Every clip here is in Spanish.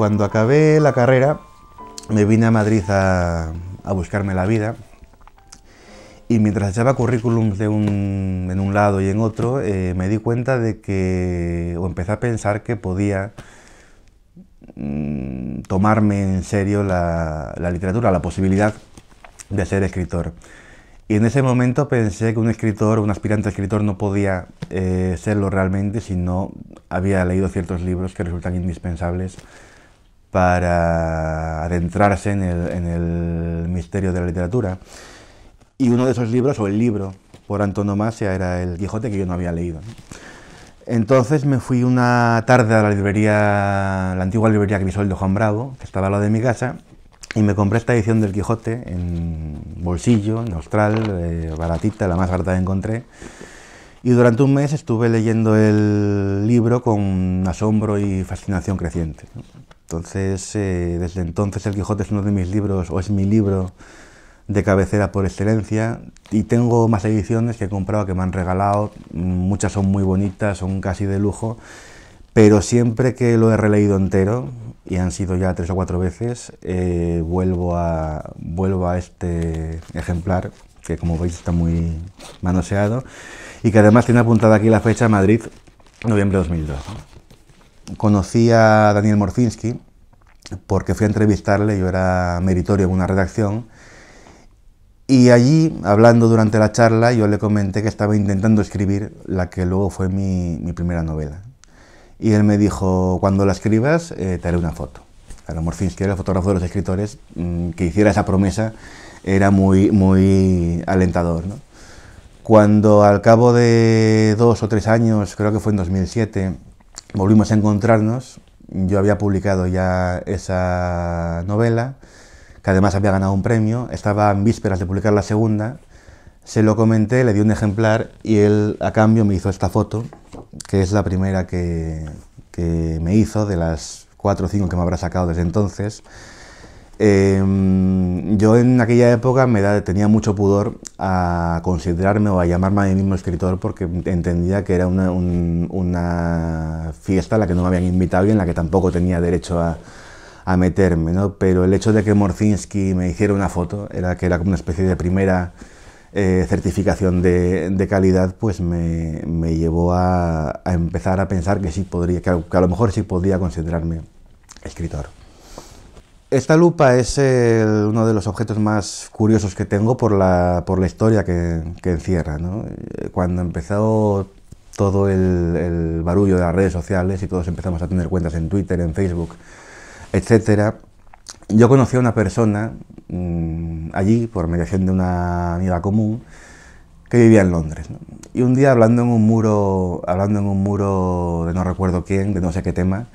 Cuando acabé la carrera, me vine a Madrid a, buscarme la vida y mientras echaba currículums en un lado y en otro, eh, me di cuenta de que, o empecé a pensar que podía mm, tomarme en serio la, literatura, la posibilidad de ser escritor. Y en ese momento pensé que un escritor, un aspirante escritor, no podía eh, serlo realmente si no había leído ciertos libros que resultan indispensables para adentrarse en el, misterio de la literatura. Y uno de esos libros, o el libro por antonomasia, era el Quijote que yo no había leído. Entonces me fui una tarde a la librería, la antigua librería de Juan Bravo, que estaba al lado de mi casa, y me compré esta edición del Quijote en bolsillo, en austral, eh, baratita, la más barata que encontré. Y durante un mes estuve leyendo el libro con asombro y fascinación creciente. Entonces, eh, desde entonces El Quijote es uno de mis libros, o es mi libro de cabecera por excelencia. Y tengo más ediciones que he comprado, que me han regalado. Muchas son muy bonitas, son casi de lujo. Pero siempre que lo he releído entero, y han sido ya tres o cuatro veces, eh, vuelvo, a, vuelvo a este ejemplar que como veis está muy manoseado y que además tiene apuntada aquí la fecha Madrid, noviembre de 2002. Conocí a Daniel Morfinski porque fui a entrevistarle, yo era meritorio en una redacción y allí, hablando durante la charla, yo le comenté que estaba intentando escribir la que luego fue mi, primera novela. Y él me dijo, cuando la escribas, eh, te haré una foto. a Morfinski era el fotógrafo de los escritores, mm, que hiciera esa promesa era muy, muy alentador. ¿no? Cuando al cabo de dos o tres años, creo que fue en 2007, volvimos a encontrarnos, yo había publicado ya esa novela, que además había ganado un premio, estaba en vísperas de publicar la segunda, se lo comenté, le di un ejemplar y él a cambio me hizo esta foto, que es la primera que, que me hizo de las cuatro o cinco que me habrá sacado desde entonces Em, yo en aquella época me tenía mucho pudor a considerarme o a llamarme a mí mismo escritor porque entendía que era una, fiesta a la que no me habían invitado y en la que tampoco tenía derecho a, meterme, Pero el hecho de que Morcinski me hiciera una foto, era que era como una especie de primera eh, certificación de, calidad, pues me, llevó a, empezar a pensar que sí podría, a, que a, lo mejor sí podía considerarme escritor. Esta lupa es uno de los objetos más curiosos que tengo por la, por la historia que, encierra. Eh, cuando empezó todo el, barullo de las redes sociales y todos empezamos a tener cuentas en Twitter, en Facebook, etc., yo conocí a una persona mm, allí, por mediación de una amiga común, que vivía en Londres. Y un día hablando en un muro, hablando en un muro de no recuerdo quién, de no sé qué tema,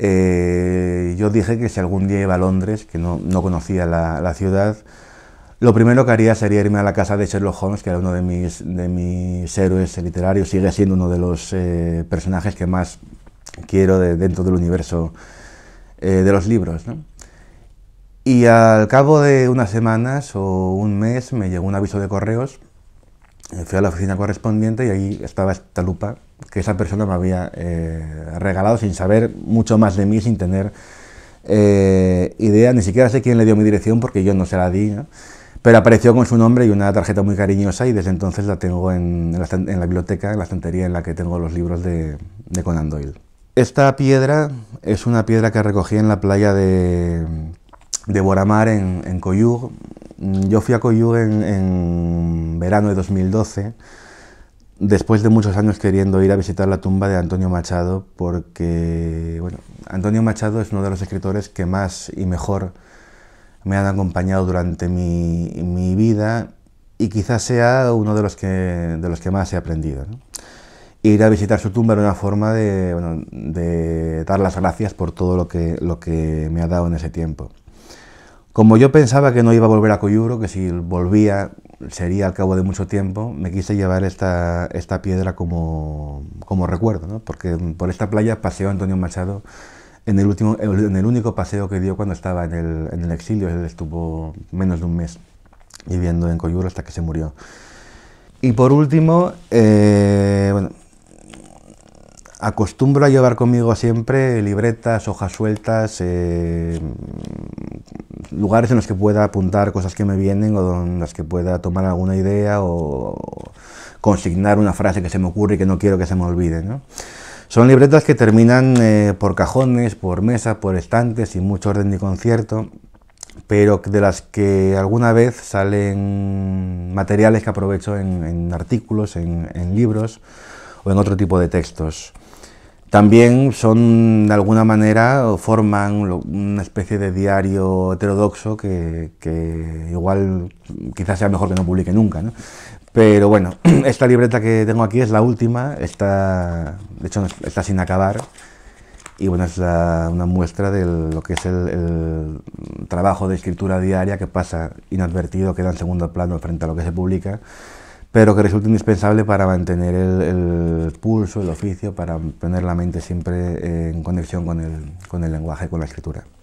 eh, yo dije que si algún día iba a Londres, que no, conocía la, ciudad, lo primero que haría sería irme a la casa de Sherlock Holmes, que era uno de mis, de mis héroes literarios, sigue siendo uno de los eh, personajes que más quiero dentro del universo eh, de los libros. Y al cabo de unas semanas o un mes me llegó un aviso de correos eh, fui a la oficina correspondiente y ahí estaba esta lupa que esa persona me había eh, regalado sin saber mucho más de mí, sin tener eh, idea, ni siquiera sé quién le dio mi dirección porque yo no se la di, pero apareció con su nombre y una tarjeta muy cariñosa y desde entonces la tengo en, la, biblioteca, en la estantería en la que tengo los libros de, Conan Doyle. Esta piedra es una piedra que recogí en la playa de, de Boramar en, en Mm, yo fui a Coyuga en, verano de 2012, después de muchos años queriendo ir a visitar la tumba de Antonio Machado, porque Antonio Machado es uno de los escritores que más y mejor me han acompañado durante mi, vida y quizás sea uno de los que, más he aprendido. Ir a visitar su tumba era una forma de, dar las gracias por todo lo que me ha dado en ese tiempo. Como yo pensaba que no iba a volver a Coyuro, que si volvía sería al cabo de mucho tiempo, me quise llevar esta, piedra como, recuerdo, ¿no? porque por esta playa paseó Antonio Machado en el, último, en el único paseo que dio cuando estaba en el, exilio, él estuvo menos de un mes viviendo en Coyuro hasta que se murió. Y por último, eh, acostumbro a llevar conmigo siempre libretas, hojas sueltas, eh, lugares en los que pueda apuntar cosas que me vienen o en las que pueda tomar alguna idea o consignar una frase que se me ocurre y que no quiero que se me olvide. ¿no? Son libretas que terminan eh, por cajones, por mesas, por estantes, sin mucho orden ni concierto, pero de las que alguna vez salen materiales que aprovecho en, artículos, en libros o en otro tipo de textos. También son, de alguna manera, forman una especie de diario heterodoxo que, igual quizás sea mejor que no publique nunca. ¿no? Pero bueno, esta libreta que tengo aquí es la última, está, de hecho está sin acabar. Y bueno, es una muestra de lo que es el, el trabajo de escritura diaria que pasa inadvertido, queda en segundo plano frente a lo que se publica pero que resulta indispensable para mantener el, pulso, el oficio, para poner la mente siempre eh, en conexión con el, con el lenguaje, con la escritura.